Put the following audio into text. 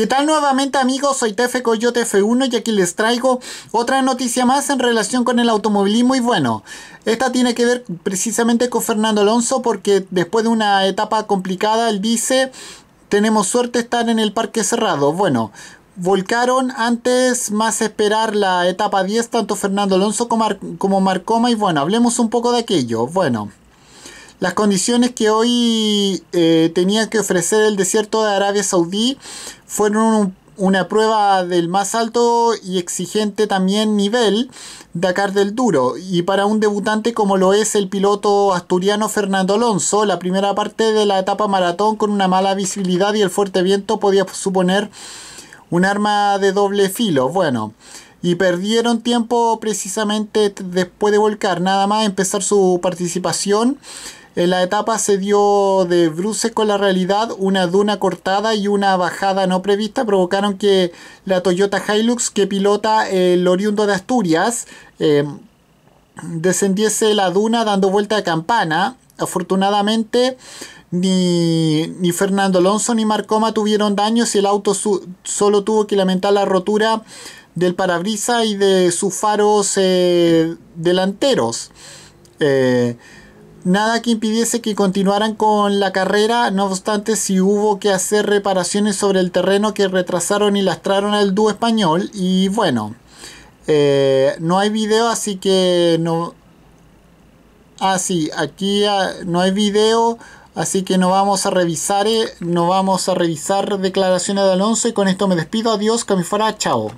¿Qué tal nuevamente amigos? Soy Tefe Coyote F1 y aquí les traigo otra noticia más en relación con el automovilismo y bueno, esta tiene que ver precisamente con Fernando Alonso porque después de una etapa complicada él dice tenemos suerte estar en el parque cerrado. Bueno, volcaron antes más esperar la etapa 10 tanto Fernando Alonso como, como Marcoma y bueno, hablemos un poco de aquello. Bueno. Las condiciones que hoy eh, tenía que ofrecer el desierto de Arabia Saudí fueron una prueba del más alto y exigente también nivel Dakar del Duro. Y para un debutante como lo es el piloto asturiano Fernando Alonso, la primera parte de la etapa maratón con una mala visibilidad y el fuerte viento podía suponer un arma de doble filo. Bueno. Y perdieron tiempo precisamente después de volcar, nada más empezar su participación. En la etapa se dio de bruces con la realidad, una duna cortada y una bajada no prevista provocaron que la Toyota Hilux que pilota el oriundo de Asturias em, descendiese la duna dando vuelta a campana. Afortunadamente ni, Fernando Alonso ni Marcoma tuvieron daños y el auto solo tuvo que lamentar la rotura del parabrisas y de sus faros eh, delanteros. Eh, Nada que impidiese que continuaran con la carrera, no obstante si hubo que hacer reparaciones sobre el terreno que retrasaron y lastraron al dúo español. Y bueno, eh, no hay video, así que no... Ah, sí, aquí ah, no hay video, así que no vamos a revisar, eh, no vamos a revisar declaraciones de Alonso y con esto me despido. Adiós, que me fuera, chao.